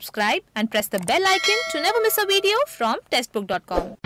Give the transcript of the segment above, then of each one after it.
subscribe and press the bell icon to never miss a video from testbook.com.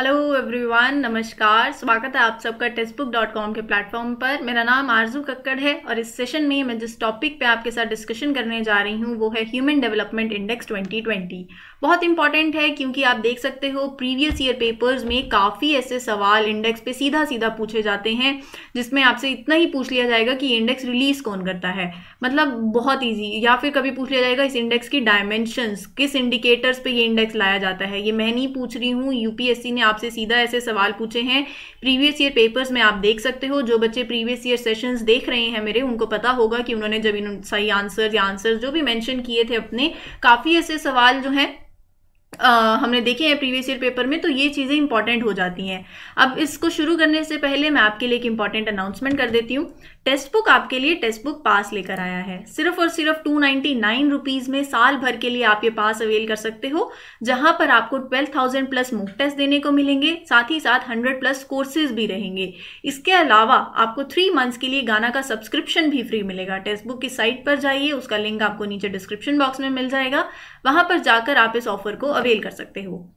Hello everyone नमस्कार स्वागत है आप सबका टेक्स्ट बुक डॉट कॉम के प्लेटफॉर्म पर मेरा नाम आरजू कक्कड़ है और इस सेशन में मैं जिस टॉपिक पे आपके साथ डिस्कशन करने जा रही हूँ वो है ह्यूमन डेवलपमेंट इंडेक्स 2020 बहुत इंपॉर्टेंट है क्योंकि आप देख सकते हो प्रीवियस ईयर पेपर्स में काफ़ी ऐसे सवाल इंडेक्स पे सीधा सीधा पूछे जाते हैं जिसमें आपसे इतना ही पूछ लिया जाएगा कि इंडेक्स रिलीज कौन करता है मतलब बहुत ईजी या फिर कभी पूछ लिया जाएगा इस इंडेक्स की डायमेंशन किस इंडिकेटर्स पे ये इंडेक्स लाया जाता है ये मैं नहीं पूछ रही हूँ यूपीएससी ने आपसे सीधा ऐसे सवाल पूछे हैं प्रीवियस ईयर पेपर्स में आप देख सकते हो जो बच्चे प्रीवियस ईयर सेशंस देख रहे हैं मेरे उनको पता होगा कि उन्होंने जब इन सही आंसर या आंसर जो भी मैंशन किए थे अपने काफ़ी ऐसे सवाल जो हैं आ, हमने देखे हैं प्रीवियस ईयर पेपर में तो ये चीज़ें इंपॉर्टेंट हो जाती हैं अब इसको शुरू करने से पहले मैं आपके लिए एक इंपॉर्टेंट अनाउंसमेंट कर देती हूँ टेस्ट बुक आपके लिए टेस्ट बुक पास लेकर आया है सिर्फ और सिर्फ टू नाइन्टी नाइन रुपीज में साल भर के लिए आप ये पास अवेल कर सकते हो जहां पर आपको twelve thousand plus mock test देने को मिलेंगे साथ ही साथ हंड्रेड प्लस कोर्सेज भी रहेंगे इसके अलावा आपको थ्री मंथ्स के लिए गाना का सब्सक्रिप्शन भी फ्री मिलेगा टेस्ट बुक की साइट पर जाइए उसका लिंक आपको नीचे डिस्क्रिप्शन बॉक्स में मिल जाएगा वहां पर जाकर आप इस ऑफर को अवेल कर सकते हो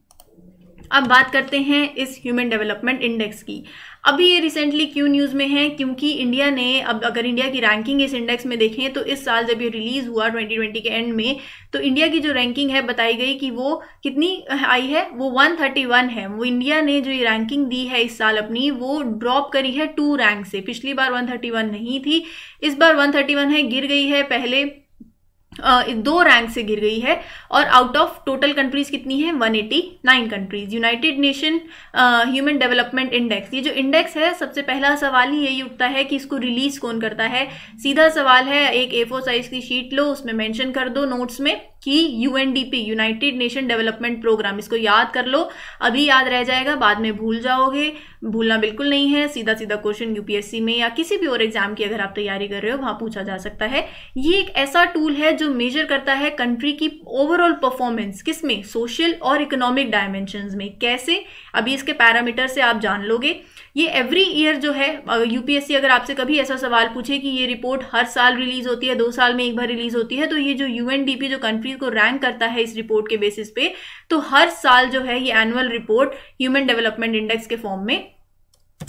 अब बात करते हैं इस ह्यूमन डेवलपमेंट इंडेक्स की अभी ये रिसेंटली क्यों न्यूज़ में है क्योंकि इंडिया ने अब अगर इंडिया की रैंकिंग इस इंडेक्स में देखें तो इस साल जब ये रिलीज़ हुआ 2020 के एंड में तो इंडिया की जो रैंकिंग है बताई गई कि वो कितनी आई है वो 131 है वो इंडिया ने जो ये रैंकिंग दी है इस साल अपनी वो ड्रॉप करी है टू रैंक से पिछली बार 131 नहीं थी इस बार 131 है गिर गई है पहले दो रैंक से गिर गई है और आउट ऑफ टोटल कंट्रीज कितनी है 189 countries United Nation human development index ये जो इंडेक्स है सबसे पहला सवाल ही यही उठता है कि इसको रिलीज कौन करता है सीधा सवाल है एक ए फोर साइज की शीट लो उसमें मेंशन कर दो नोट्स में कि you United Nation development programme इसको याद कर लो अभी याद रह जाएगा बाद में भूल जाओगे भूलना बिल्कुल नहीं है सीधा सीधा क्वेश्चन यूपीएससी में या किसी भी और एग्जाम की अगर आप तैयारी कर रहे हो वहां पूछा जा सकता है ये एक ऐसा टूल है जो जो मेजर करता है कंट्री की ओवरऑल परफॉर्मेंस किस में सोशल और इकोनॉमिक डायमेंशन में कैसे अभी इसके पैरामीटर से आप जान लोगे ये एवरी ईयर जो है यूपीएससी अगर आपसे कभी ऐसा सवाल पूछे कि ये रिपोर्ट हर साल रिलीज होती है दो साल में एक बार रिलीज होती है तो ये जो यूएनडीपी जो कंट्रीज को रैंक करता है इस रिपोर्ट के बेसिस पे तो हर साल जो है ये annual report human development index के फॉर्म में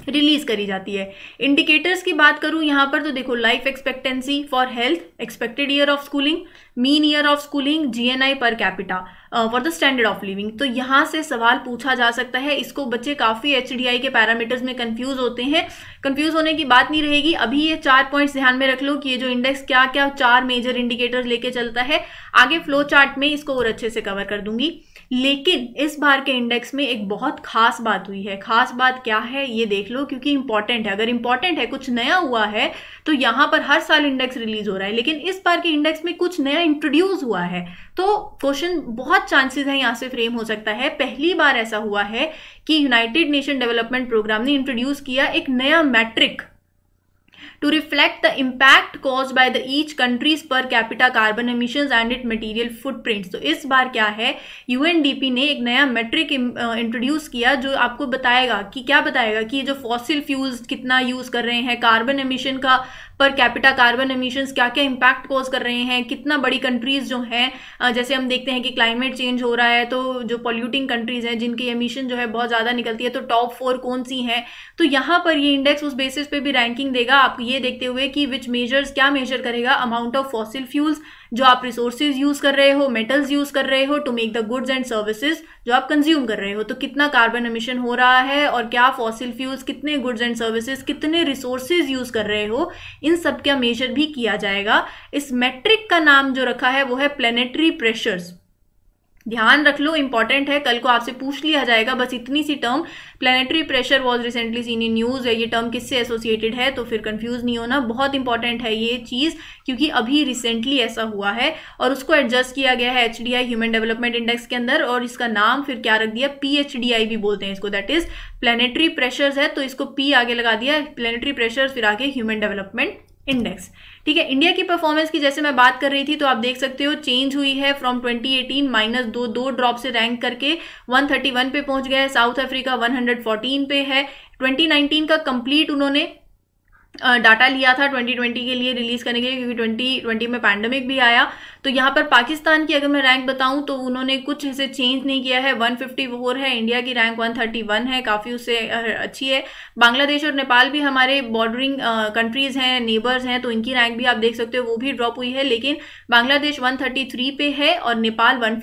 रिलीज करी जाती है इंडिकेटर्स की बात करूं यहाँ पर तो देखो life expectancy for health expected year of schooling mean year of schooling GNI per capita for the standard of living तो यहाँ से सवाल पूछा जा सकता है इसको बच्चे काफ़ी एच के पैरामीटर्स में कन्फ्यूज होते हैं कन्फ्यूज होने की बात नहीं रहेगी अभी ये चार पॉइंट्स ध्यान में रख लो कि ये जो इंडेक्स क्या क्या चार मेजर इंडिकेटर्स लेके चलता है आगे फ्लो चार्ट में इसको और अच्छे से कवर कर दूंगी लेकिन इस बार के इंडेक्स में एक बहुत खास बात हुई है खास बात क्या है ये देख लो क्योंकि इंपॉर्टेंट है अगर इंपॉर्टेंट है कुछ नया हुआ है तो यहाँ पर हर साल इंडेक्स रिलीज हो रहा है लेकिन इस बार के इंडेक्स में कुछ नया इंट्रोड्यूस हुआ है तो क्वेश्चन बहुत चांसेस है यहाँ से फ्रेम हो सकता है पहली बार ऐसा हुआ है कि यूनाइटेड नेशन डेवलपमेंट प्रोग्राम ने इंट्रोड्यूस किया एक नया metric to reflect the impact caused by the each country's per capita carbon emissions and its material footprints तो इस बार क्या है यूएनडीपी ने एक नया मेट्रिक इंट्रोड्यूस किया जो आपको बताएगा कि क्या बताएगा कि जो फॉसिल फ्यूल्स कितना यूज़ कर रहे हैं कार्बन एमिशन का पर कैपिटा कार्बन एमिशंस क्या क्या इम्पैक्ट कॉज कर रहे हैं कितना बड़ी कंट्रीज़ जो हैं जैसे हम देखते हैं कि क्लाइमेट चेंज हो रहा है तो जो पॉल्यूटिंग कंट्रीज़ हैं जिनकी एमिशन जो है बहुत ज़्यादा निकलती है तो टॉप फोर कौन सी हैं तो यहाँ पर ये इंडेक्स उस बेसिस पे भी रैंकिंग देगा आप ये देखते हुए कि विच मेजर्स क्या मेजर करेगा अमाउंट ऑफ फॉसिल फ्यूल्स जो आप रिसोर्सेज यूज कर रहे हो मेटल्स यूज कर रहे हो to make the goods and services जो आप कंज्यूम कर रहे हो तो कितना कार्बन एमिशन हो रहा है और क्या फॉसिल फ्यूल्स कितने गुड्स एंड सर्विसेज कितने रिसोर्सेज यूज कर रहे हो इन सब का मेजर भी किया जाएगा इस मेट्रिक का नाम जो रखा है वो है प्लेनेटरी प्रेशर्स ध्यान रख लो इंपॉर्टेंट है कल को आपसे पूछ लिया जाएगा बस इतनी सी term planetary pressure was recently seen in news है ये टर्म किससे एसोसिएटेड है तो फिर कंफ्यूज नहीं होना बहुत इंपॉर्टेंट है ये चीज़ क्योंकि अभी रिसेंटली ऐसा हुआ है और उसको एडजस्ट किया गया है एच ह्यूमन डेवलपमेंट इंडेक्स के अंदर और इसका नाम फिर क्या रख दिया पी भी बोलते हैं इसको दैट इज़ प्लेनेटरी प्रेशर्स है तो इसको पी आगे लगा दिया प्लेनेटरी प्रेशर फिर आगे ह्यूमन डेवलपमेंट इंडेक्स ठीक है इंडिया की परफॉर्मेंस की जैसे मैं बात कर रही थी तो आप देख सकते हो चेंज हुई है फ्रॉम 2018 माइनस दो दो ड्रॉप से रैंक करके 131 पे पहुंच गया है साउथ अफ्रीका 114 पे है 2019 का कंप्लीट उन्होंने डाटा लिया था 2020 के लिए रिलीज करने के लिए क्योंकि 2020 में पैंडमिक भी आया तो यहाँ पर पाकिस्तान की अगर मैं रैंक बताऊँ तो उन्होंने कुछ इसे चेंज नहीं किया है वन फिफ्टी फोर है इंडिया की रैंक वन थर्टी वन है काफ़ी उससे अच्छी है बांग्लादेश और नेपाल भी हमारे बॉर्डरिंग कंट्रीज़ हैं नेबर्स हैं तो इनकी रैंक भी आप देख सकते हो वो भी ड्रॉप हुई है लेकिन बांग्लादेश वन पे है और नेपाल वन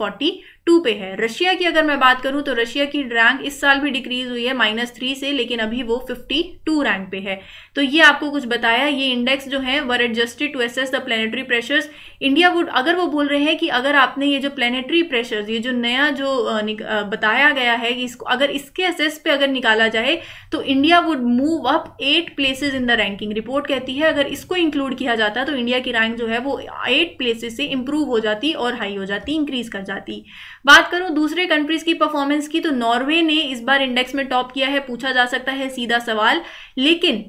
टू पे है रशिया की अगर मैं बात करूं तो रशिया की रैंक इस साल भी डिक्रीज हुई है माइनस थ्री से लेकिन अभी वो फिफ्टी टू रैंक पे है तो ये आपको कुछ बताया ये इंडेक्स जो है were adjusted to assess the planetary pressures India would अगर अगर वो बोल रहे हैं कि अगर आपने ये जो प्लेनेटरी प्रेशर ये जो नया जो बताया गया है कि इसको अगर इसके असेस पे अगर निकाला जाए तो India would move up eight places in the ranking report कहती है अगर इसको इंक्लूड किया जाता तो इंडिया की रैंक जो है वो एट प्लेसेस से इंप्रूव हो जाती और हाई हो जाती इंक्रीज कर जाती बात करूं दूसरे कंट्रीज की परफॉर्मेंस की तो नॉर्वे ने इस बार इंडेक्स में टॉप किया है पूछा जा सकता है सीधा सवाल लेकिन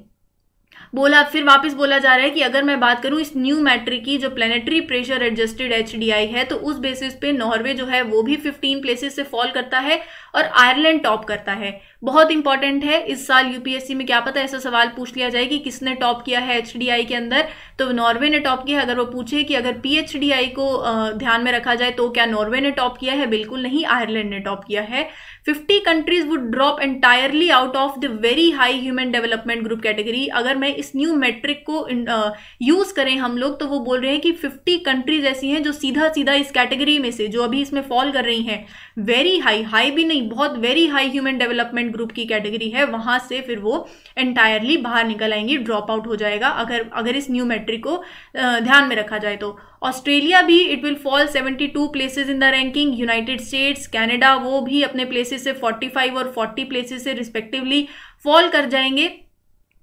बोला फिर वापस बोला जा रहा है कि अगर मैं बात करूं इस न्यू मैट्रिक की जो प्लेनेटरी प्रेशर एडजस्टेड एच है तो उस बेसिस पे नॉर्वे जो है वो भी फिफ्टीन प्लेसेस से फॉल करता है और आयरलैंड टॉप करता है बहुत इंपॉर्टेंट है इस साल यूपीएससी में क्या पता ऐसा सवाल पूछ लिया जाए कि किसने टॉप किया है एच के अंदर तो नॉर्वे ने टॉप किया है अगर वो पूछे कि अगर पी को ध्यान में रखा जाए तो क्या नॉर्वे ने टॉप किया है बिल्कुल नहीं आयरलैंड ने टॉप किया है fifty countries would drop entirely out of the very high human development group category अगर मैं इस न्यू मेट्रिक को यूज करें हम लोग तो वो बोल रहे हैं कि फिफ्टी कंट्रीज ऐसी हैं जो सीधा सीधा इस कैटेगरी में से जो अभी इसमें फॉल कर रही हैं वेरी हाई हाई भी नहीं बहुत very high human development group की कैटेगरी है वहाँ से फिर वो एंटायरली बाहर निकल आएंगी ड्रॉप आउट हो जाएगा अगर अगर इस न्यू मेट्रिक को ध्यान में रखा जाए तो ऑस्ट्रेलिया भी it will fall 72 places in the ranking United States Canada वो भी अपने प्लेसेस से 45 और 40 प्लेसेस से रिस्पेक्टिवली फॉल कर जाएंगे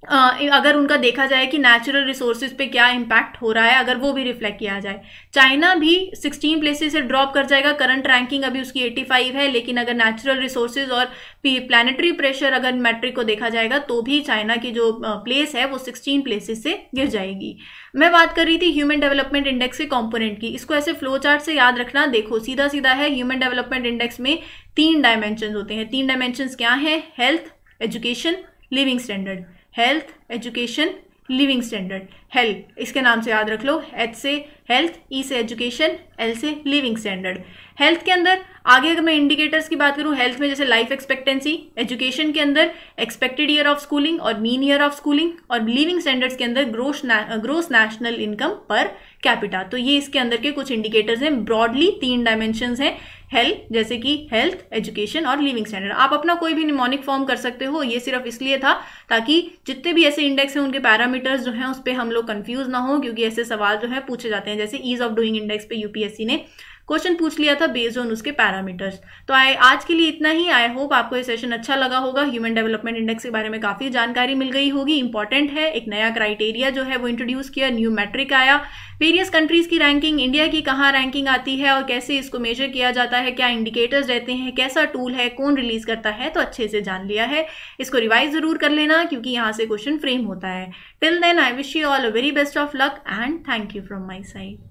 अगर उनका देखा जाए कि नेचुरल रिसोर्सेज पे क्या इम्पैक्ट हो रहा है अगर वो भी रिफ्लेक्ट किया जाए चाइना भी 16 प्लेसेस से ड्रॉप कर जाएगा करंट रैंकिंग अभी उसकी 85 है लेकिन अगर नेचुरल रिसोर्सेज और प्लानिटरी प्रेशर अगर मैट्रिक को देखा जाएगा तो भी चाइना की जो प्लेस है वो 16 प्लेसेस से गिर जाएगी मैं बात कर रही थी ह्यूमन डेवलपमेंट इंडेक्स के कॉम्पोनेंट की इसको ऐसे फ्लो चार्ट से याद रखना देखो सीधा सीधा है ह्यूमन डेवलपमेंट इंडेक्स में तीन डायमेंशन होते हैं तीन डायमेंशन क्या है health education living standard health education living standard health इसके नाम से याद रख लो एच से हेल्थ ई e से एजुकेशन एल से लिविंग स्टैंडर्ड हेल्थ के अंदर आगे अगर मैं इंडिकेटर्स की बात करूँ हेल्थ में जैसे लाइफ एक्सपेक्टेंसी एजुकेशन के अंदर एक्सपेक्टेड ईयर ऑफ स्कूलिंग और मीन ईयर ऑफ स्कूलिंग और लिविंग स्टैंडर्ड्स के अंदर gross gross national income per capita तो ये इसके अंदर के कुछ इंडिकेटर्स हैं ब्रॉडली तीन डायमेंशन हैं हेल्प जैसे कि हेल्थ एजुकेशन और लिविंग स्टैंडर्ड आप अपना कोई भी निमोनिक फॉर्म कर सकते हो ये सिर्फ इसलिए था ताकि जितने भी ऐसे इंडेक्स हैं उनके पैरामीटर्स जो हैं उस पर हम लोग कन्फ्यूज ना हो क्योंकि ऐसे सवाल जो है पूछे जाते हैं जैसे ईज ऑफ डूइंग इंडेक्स पे यूपीएससी ने क्वेश्चन पूछ लिया था बेस्ड ऑन उसके पैरामीटर्स तो आई आज के लिए इतना ही आई होप आपको ये सेशन अच्छा लगा होगा ह्यूमन डेवलपमेंट इंडेक्स के बारे में काफ़ी जानकारी मिल गई होगी इंपॉर्टेंट है एक नया क्राइटेरिया जो है वो इंट्रोड्यूस किया न्यू मैट्रिक आया वेरियस कंट्रीज़ की रैंकिंग इंडिया की कहाँ रैंकिंग आती है और कैसे इसको मेजर किया जाता है क्या इंडिकेटर्स रहते हैं कैसा टूल है कौन रिलीज़ करता है तो अच्छे से जान लिया है इसको रिवाइज ज़रूर कर लेना क्योंकि यहाँ से क्वेश्चन फ्रेम होता है till then I wish you all a very best of luck and thank you from my side